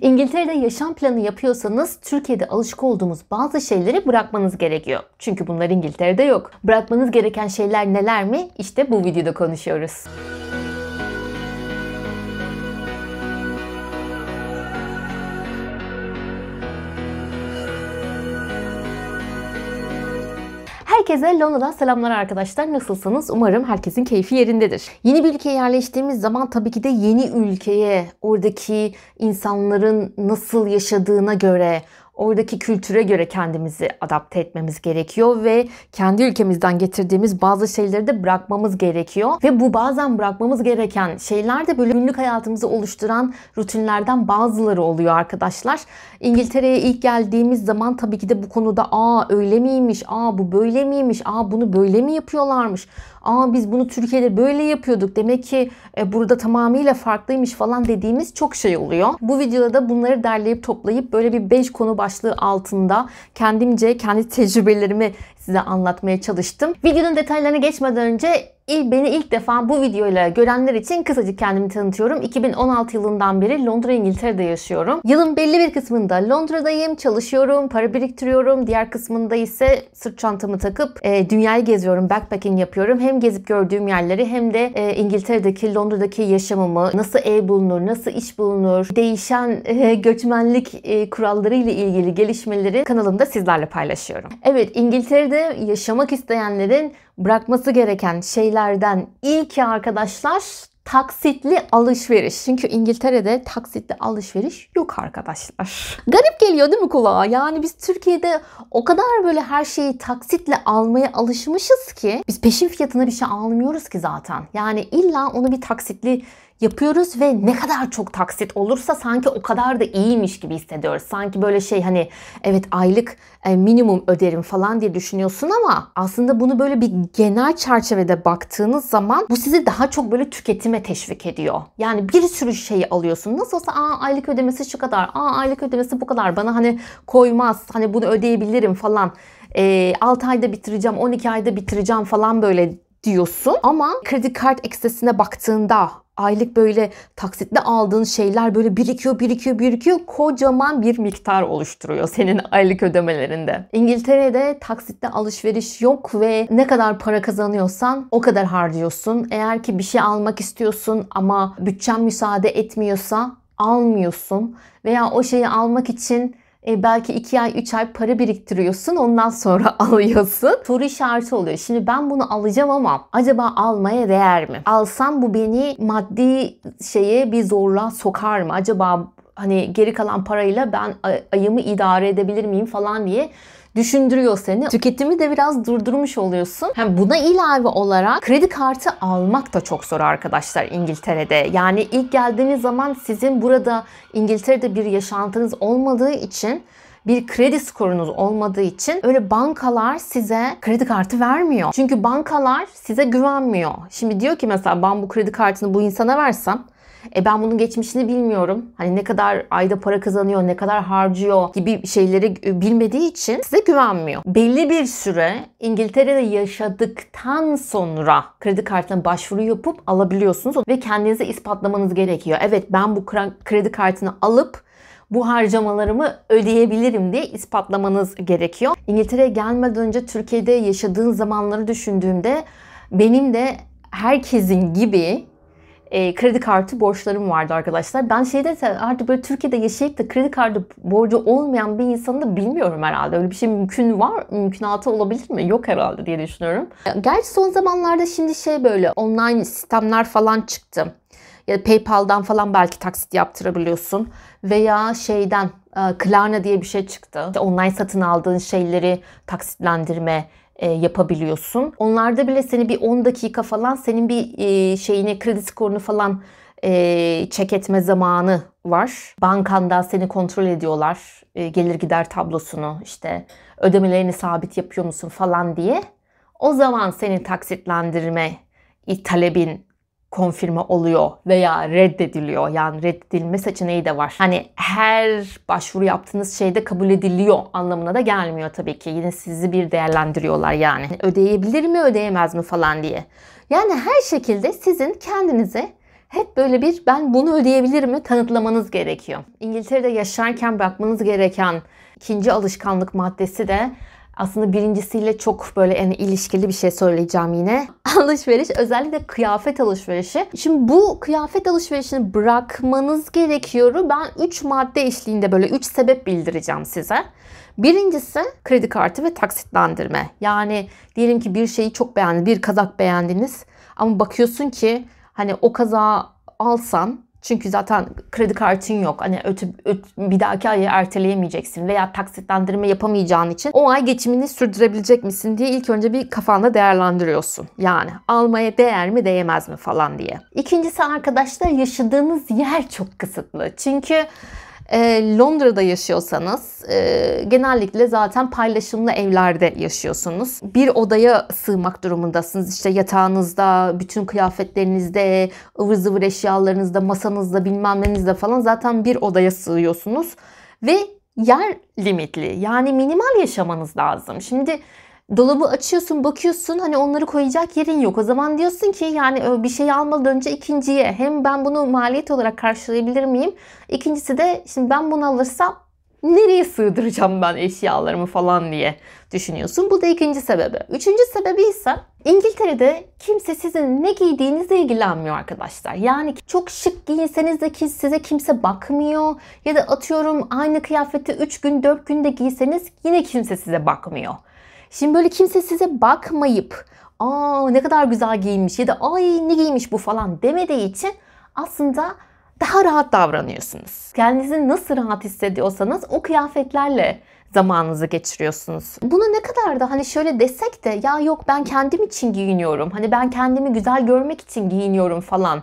İngiltere'de yaşam planı yapıyorsanız Türkiye'de alışık olduğumuz bazı şeyleri bırakmanız gerekiyor. Çünkü bunlar İngiltere'de yok. Bırakmanız gereken şeyler neler mi? İşte bu videoda konuşuyoruz. Herkese Londra'dan selamlar arkadaşlar. Nasılsınız? Umarım herkesin keyfi yerindedir. Yeni bir ülkeye yerleştiğimiz zaman tabii ki de yeni ülkeye, oradaki insanların nasıl yaşadığına göre, Oradaki kültüre göre kendimizi adapte etmemiz gerekiyor ve kendi ülkemizden getirdiğimiz bazı şeyleri de bırakmamız gerekiyor. Ve bu bazen bırakmamız gereken şeyler de böyle günlük hayatımızı oluşturan rutinlerden bazıları oluyor arkadaşlar. İngiltere'ye ilk geldiğimiz zaman tabii ki de bu konuda aa öyle miymiş, aa bu böyle miymiş, aa bunu böyle mi yapıyorlarmış Aa biz bunu Türkiye'de böyle yapıyorduk. Demek ki e, burada tamamıyla farklıymış falan dediğimiz çok şey oluyor. Bu videoda da bunları derleyip toplayıp böyle bir 5 konu başlığı altında kendimce kendi tecrübelerimi size anlatmaya çalıştım. Videonun detaylarına geçmeden önce beni ilk defa bu videoyla görenler için kısacık kendimi tanıtıyorum. 2016 yılından beri Londra, İngiltere'de yaşıyorum. Yılın belli bir kısmında Londra'dayım, çalışıyorum, para biriktiriyorum. Diğer kısmında ise sırt çantamı takıp e, dünyayı geziyorum, backpacking yapıyorum. Hem gezip gördüğüm yerleri hem de e, İngiltere'deki, Londra'daki yaşamımı, nasıl ev bulunur, nasıl iş bulunur, değişen e, göçmenlik e, kuralları ile ilgili gelişmeleri kanalımda sizlerle paylaşıyorum. Evet, İngiltere'de Türkiye'de yaşamak isteyenlerin bırakması gereken şeylerden ilki arkadaşlar taksitli alışveriş. Çünkü İngiltere'de taksitli alışveriş yok arkadaşlar. Garip geliyor değil mi kulağa? Yani biz Türkiye'de o kadar böyle her şeyi taksitle almaya alışmışız ki biz peşin fiyatına bir şey almıyoruz ki zaten. Yani illa onu bir taksitli yapıyoruz ve ne kadar çok taksit olursa sanki o kadar da iyiymiş gibi hissediyoruz. Sanki böyle şey hani evet aylık e, minimum öderim falan diye düşünüyorsun ama aslında bunu böyle bir genel çerçevede baktığınız zaman bu sizi daha çok böyle tüketime teşvik ediyor. Yani bir sürü şeyi alıyorsun. Nasıl olsa aa aylık ödemesi şu kadar, aa aylık ödemesi bu kadar. Bana hani koymaz, hani bunu ödeyebilirim falan. E, 6 ayda bitireceğim, 12 ayda bitireceğim falan böyle diyorsun ama kredi kart eksesine baktığında aylık böyle taksitle aldığın şeyler böyle birikiyor, birikiyor, birikiyor. Kocaman bir miktar oluşturuyor senin aylık ödemelerinde. İngiltere'de taksitle alışveriş yok ve ne kadar para kazanıyorsan o kadar harcıyorsun. Eğer ki bir şey almak istiyorsun ama bütçen müsaade etmiyorsa almıyorsun veya o şeyi almak için e, belki 2 ay 3 ay para biriktiriyorsun ondan sonra alıyorsun. Soru işareti oluyor. Şimdi ben bunu alacağım ama acaba almaya değer mi? Alsam bu beni maddi şeye bir zorluğa sokar mı? Acaba hani geri kalan parayla ben ayımı idare edebilir miyim falan diye düşündürüyor seni. Tüketimi de biraz durdurmuş oluyorsun. Hem buna ilave olarak kredi kartı almak da çok zor arkadaşlar İngiltere'de. Yani ilk geldiğiniz zaman sizin burada İngiltere'de bir yaşantınız olmadığı için bir kredi skorunuz olmadığı için öyle bankalar size kredi kartı vermiyor. Çünkü bankalar size güvenmiyor. Şimdi diyor ki mesela ben bu kredi kartını bu insana versem e ben bunun geçmişini bilmiyorum. Hani ne kadar ayda para kazanıyor, ne kadar harcıyor gibi şeyleri e, bilmediği için size güvenmiyor. Belli bir süre İngiltere'de yaşadıktan sonra kredi kartına başvuru yapıp alabiliyorsunuz ve kendinize ispatlamanız gerekiyor. Evet ben bu kredi kartını alıp bu harcamalarımı ödeyebilirim diye ispatlamanız gerekiyor. İngiltere'ye gelmeden önce Türkiye'de yaşadığın zamanları düşündüğümde benim de herkesin gibi e, kredi kartı borçlarım vardı arkadaşlar. Ben şeyde artık böyle Türkiye'de yaşayıp da kredi kartı borcu olmayan bir insanı da bilmiyorum herhalde. Öyle bir şey mümkün var, mümkünatı olabilir mi? Yok herhalde diye düşünüyorum. Gerçi son zamanlarda şimdi şey böyle online sistemler falan çıktı. Ya PayPal'dan falan belki taksit yaptırabiliyorsun veya şeyden e, Klarna diye bir şey çıktı. İşte online satın aldığın şeyleri taksitlendirme e, yapabiliyorsun. Onlarda bile seni bir 10 dakika falan senin bir e, şeyini kredi skorunu falan e, çek etme zamanı var. Bankanda seni kontrol ediyorlar. E, gelir gider tablosunu işte ödemelerini sabit yapıyor musun falan diye. O zaman senin taksitlendirme talebin konfirme oluyor veya reddediliyor. Yani reddedilme seçeneği de var. Hani her başvuru yaptığınız şeyde kabul ediliyor anlamına da gelmiyor tabii ki. Yine sizi bir değerlendiriyorlar yani. Hani ödeyebilir mi ödeyemez mi falan diye. Yani her şekilde sizin kendinizi hep böyle bir ben bunu ödeyebilir mi tanıtlamanız gerekiyor. İngiltere'de yaşarken bırakmanız gereken ikinci alışkanlık maddesi de aslında birincisiyle çok böyle yani ilişkili bir şey söyleyeceğim yine. Alışveriş özellikle kıyafet alışverişi. Şimdi bu kıyafet alışverişini bırakmanız gerekiyoru ben 3 madde eşliğinde böyle 3 sebep bildireceğim size. Birincisi kredi kartı ve taksitlendirme. Yani diyelim ki bir şeyi çok beğendiniz, bir kazak beğendiniz ama bakıyorsun ki hani o kazağı alsan çünkü zaten kredi kartın yok. Hani öte, öte, bir dahaki ayı erteleyemeyeceksin veya taksitlendirme yapamayacağın için o ay geçimini sürdürebilecek misin diye ilk önce bir kafanda değerlendiriyorsun. Yani almaya değer mi değmez mi falan diye. İkincisi arkadaşlar yaşadığınız yer çok kısıtlı. Çünkü ee, Londra'da yaşıyorsanız e, genellikle zaten paylaşımlı evlerde yaşıyorsunuz. Bir odaya sığmak durumundasınız. İşte yatağınızda, bütün kıyafetlerinizde, ıvır zıvır eşyalarınızda, masanızda, bilmem nenizde falan zaten bir odaya sığıyorsunuz. Ve yer limitli. Yani minimal yaşamanız lazım. Şimdi dolabı açıyorsun bakıyorsun hani onları koyacak yerin yok. O zaman diyorsun ki yani bir şey almadan önce ikinciye hem ben bunu maliyet olarak karşılayabilir miyim? İkincisi de şimdi ben bunu alırsam nereye sığdıracağım ben eşyalarımı falan diye düşünüyorsun. Bu da ikinci sebebi. Üçüncü sebebi ise İngiltere'de kimse sizin ne giydiğinizle ilgilenmiyor arkadaşlar. Yani çok şık giyinseniz de ki size kimse bakmıyor ya da atıyorum aynı kıyafeti 3 gün 4 günde giyseniz yine kimse size bakmıyor. Şimdi böyle kimse size bakmayıp aa ne kadar güzel giyinmiş ya da ay ne giymiş bu falan demediği için aslında daha rahat davranıyorsunuz. Kendinizi nasıl rahat hissediyorsanız o kıyafetlerle zamanınızı geçiriyorsunuz. Bunu ne kadar da hani şöyle desek de ya yok ben kendim için giyiniyorum. Hani ben kendimi güzel görmek için giyiniyorum falan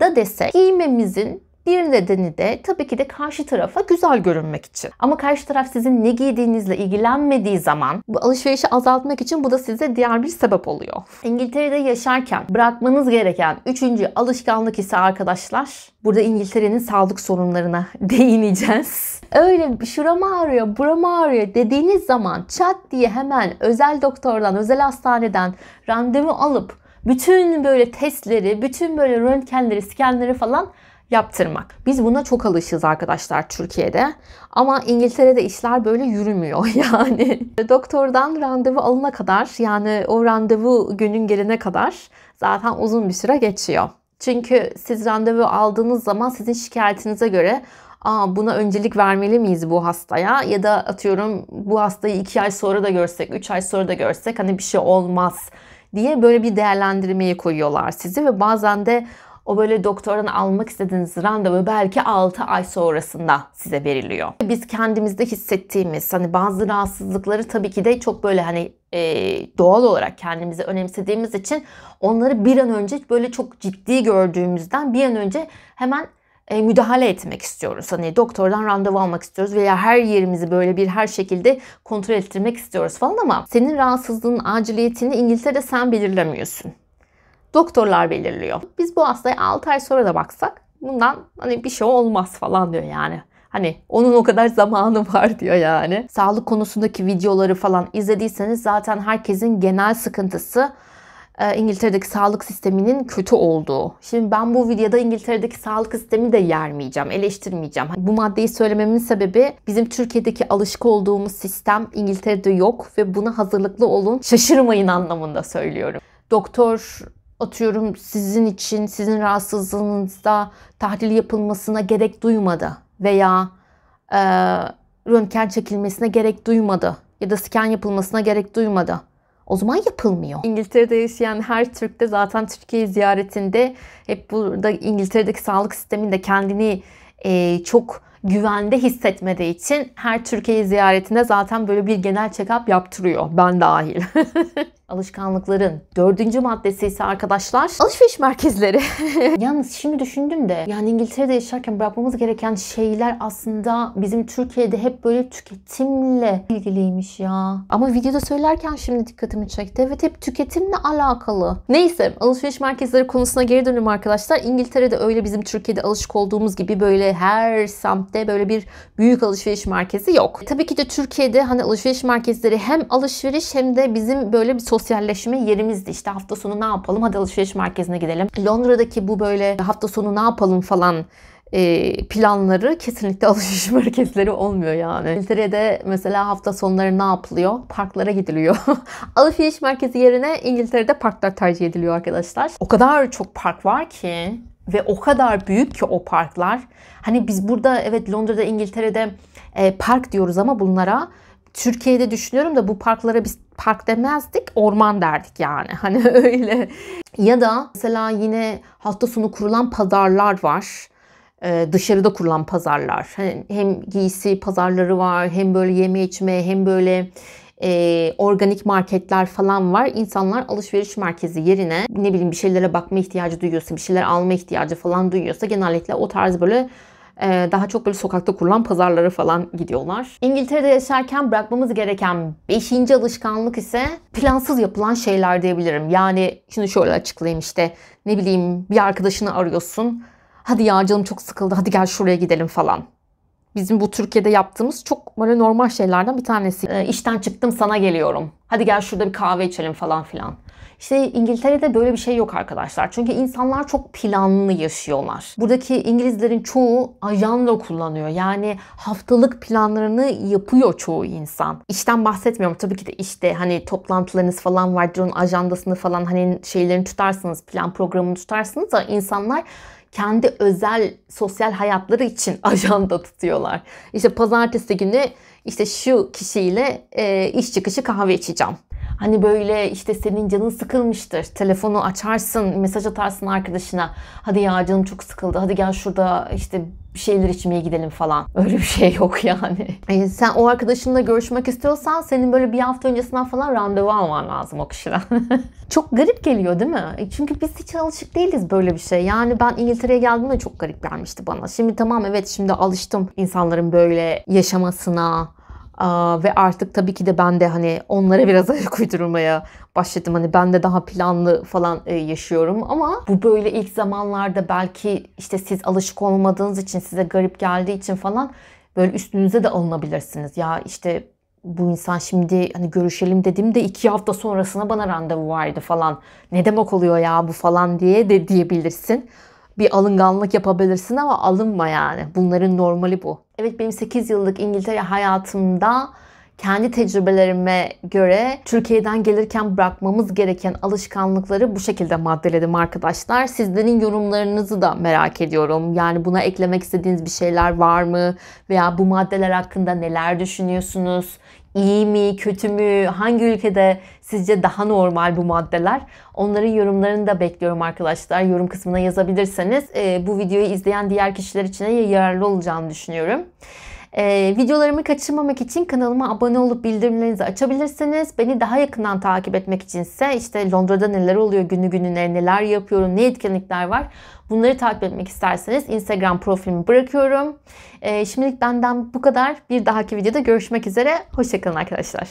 da desek giymemizin bir nedeni de tabii ki de karşı tarafa güzel görünmek için. Ama karşı taraf sizin ne giydiğinizle ilgilenmediği zaman bu alışverişi azaltmak için bu da size diğer bir sebep oluyor. İngiltere'de yaşarken bırakmanız gereken üçüncü alışkanlık ise arkadaşlar burada İngiltere'nin sağlık sorunlarına değineceğiz. Öyle şuram ağrıyor, buram ağrıyor dediğiniz zaman çat diye hemen özel doktordan, özel hastaneden randevu alıp bütün böyle testleri, bütün böyle röntgenleri, skenleri falan yaptırmak. Biz buna çok alışız arkadaşlar Türkiye'de. Ama İngiltere'de işler böyle yürümüyor yani. Doktordan randevu alana kadar yani o randevu günün gelene kadar zaten uzun bir süre geçiyor. Çünkü siz randevu aldığınız zaman sizin şikayetinize göre Aa, buna öncelik vermeli miyiz bu hastaya ya da atıyorum bu hastayı 2 ay sonra da görsek 3 ay sonra da görsek hani bir şey olmaz diye böyle bir değerlendirmeye koyuyorlar sizi ve bazen de o böyle doktordan almak istediğiniz randevu belki 6 ay sonrasında size veriliyor. Biz kendimizde hissettiğimiz hani bazı rahatsızlıkları tabii ki de çok böyle hani e, doğal olarak kendimizi önemsediğimiz için onları bir an önce böyle çok ciddi gördüğümüzden bir an önce hemen e, müdahale etmek istiyoruz. Hani doktordan randevu almak istiyoruz veya her yerimizi böyle bir her şekilde kontrol ettirmek istiyoruz falan ama senin rahatsızlığın aciliyetini İngiltere'de sen belirlemiyorsun doktorlar belirliyor. Biz bu hastaya 6 ay sonra da baksak bundan hani bir şey olmaz falan diyor yani. Hani onun o kadar zamanı var diyor yani. Sağlık konusundaki videoları falan izlediyseniz zaten herkesin genel sıkıntısı e, İngiltere'deki sağlık sisteminin kötü olduğu. Şimdi ben bu videoda İngiltere'deki sağlık sistemi de yermeyeceğim, eleştirmeyeceğim. Hani bu maddeyi söylememin sebebi bizim Türkiye'deki alışık olduğumuz sistem İngiltere'de yok ve buna hazırlıklı olun, şaşırmayın anlamında söylüyorum. Doktor atıyorum sizin için sizin rahatsızlığınızda tahlil yapılmasına gerek duymadı veya e, röntgen çekilmesine gerek duymadı ya da scan yapılmasına gerek duymadı. O zaman yapılmıyor. İngiltere'de yaşayan her Türk de zaten Türkiye ziyaretinde hep burada İngiltere'deki sağlık sisteminde kendini e, çok güvende hissetmediği için her Türkiye ziyaretinde zaten böyle bir genel check-up yaptırıyor. Ben dahil. alışkanlıkların. Dördüncü maddesi ise arkadaşlar alışveriş merkezleri. Yalnız şimdi düşündüm de yani İngiltere'de yaşarken bırakmamız gereken şeyler aslında bizim Türkiye'de hep böyle tüketimle ilgiliymiş ya. Ama videoda söylerken şimdi dikkatimi çekti. Evet hep tüketimle alakalı. Neyse alışveriş merkezleri konusuna geri dönüyorum arkadaşlar. İngiltere'de öyle bizim Türkiye'de alışık olduğumuz gibi böyle her semtte böyle bir büyük alışveriş merkezi yok. E, tabii ki de Türkiye'de hani alışveriş merkezleri hem alışveriş hem de bizim böyle bir sosyal sosyalleşme yerimizdi. İşte hafta sonu ne yapalım? Hadi alışveriş merkezine gidelim. Londra'daki bu böyle hafta sonu ne yapalım falan e, planları kesinlikle alışveriş merkezleri olmuyor yani. İngiltere'de mesela hafta sonları ne yapılıyor? Parklara gidiliyor. alışveriş merkezi yerine İngiltere'de parklar tercih ediliyor arkadaşlar. O kadar çok park var ki ve o kadar büyük ki o parklar. Hani biz burada evet Londra'da, İngiltere'de e, park diyoruz ama bunlara Türkiye'de düşünüyorum da bu parklara biz park demezdik, orman derdik yani. Hani öyle. Ya da mesela yine hafta sonu kurulan pazarlar var. Ee, dışarıda kurulan pazarlar. Hani hem giysi pazarları var, hem böyle yeme içme, hem böyle e, organik marketler falan var. İnsanlar alışveriş merkezi yerine ne bileyim bir şeylere bakma ihtiyacı duyuyorsa, bir şeyler alma ihtiyacı falan duyuyorsa genellikle o tarz böyle ee, daha çok böyle sokakta kurulan pazarlara falan gidiyorlar. İngiltere'de yaşarken bırakmamız gereken 5. alışkanlık ise plansız yapılan şeyler diyebilirim. Yani şimdi şöyle açıklayayım işte ne bileyim bir arkadaşını arıyorsun. Hadi ya canım çok sıkıldı hadi gel şuraya gidelim falan bizim bu Türkiye'de yaptığımız çok böyle normal şeylerden bir tanesi. E, işten çıktım sana geliyorum. Hadi gel şurada bir kahve içelim falan filan. İşte İngiltere'de böyle bir şey yok arkadaşlar. Çünkü insanlar çok planlı yaşıyorlar. Buradaki İngilizlerin çoğu ajanda kullanıyor. Yani haftalık planlarını yapıyor çoğu insan. İşten bahsetmiyorum. Tabii ki de işte hani toplantılarınız falan vardır. Onun ajandasını falan hani şeylerini tutarsınız. Plan programını tutarsınız da insanlar kendi özel sosyal hayatları için ajanda tutuyorlar. İşte pazartesi günü işte şu kişiyle e, iş çıkışı kahve içeceğim. Hani böyle işte senin canın sıkılmıştır. Telefonu açarsın, mesaj atarsın arkadaşına. Hadi ya canım çok sıkıldı. Hadi gel şurada işte bir şeyler içmeye gidelim falan. Öyle bir şey yok yani. yani e, sen o arkadaşınla görüşmek istiyorsan senin böyle bir hafta öncesinden falan randevu alman lazım o kişiden. çok garip geliyor değil mi? E, çünkü biz hiç alışık değiliz böyle bir şey. Yani ben İngiltere'ye geldiğimde çok garip gelmişti bana. Şimdi tamam evet şimdi alıştım insanların böyle yaşamasına, ve artık tabii ki de ben de hani onlara biraz ayak uydurmaya başladım. Hani ben de daha planlı falan e, yaşıyorum ama bu böyle ilk zamanlarda belki işte siz alışık olmadığınız için size garip geldiği için falan böyle üstünüze de alınabilirsiniz. Ya işte bu insan şimdi hani görüşelim dediğimde iki hafta sonrasına bana randevu vardı falan. Ne demek oluyor ya bu falan diye de diyebilirsin bir alınganlık yapabilirsin ama alınma yani. Bunların normali bu. Evet benim 8 yıllık İngiltere hayatımda kendi tecrübelerime göre Türkiye'den gelirken bırakmamız gereken alışkanlıkları bu şekilde maddeledim arkadaşlar. Sizlerin yorumlarınızı da merak ediyorum. Yani buna eklemek istediğiniz bir şeyler var mı? Veya bu maddeler hakkında neler düşünüyorsunuz? iyi mi, kötü mü, hangi ülkede sizce daha normal bu maddeler? Onların yorumlarını da bekliyorum arkadaşlar. Yorum kısmına yazabilirseniz bu videoyu izleyen diğer kişiler için de yararlı olacağını düşünüyorum. E, videolarımı kaçırmamak için kanalıma abone olup bildirimlerinizi açabilirsiniz. Beni daha yakından takip etmek içinse işte Londra'da neler oluyor günü gününe, neler yapıyorum, ne etkinlikler var bunları takip etmek isterseniz Instagram profilimi bırakıyorum. E, şimdilik benden bu kadar. Bir dahaki videoda görüşmek üzere. Hoşçakalın arkadaşlar.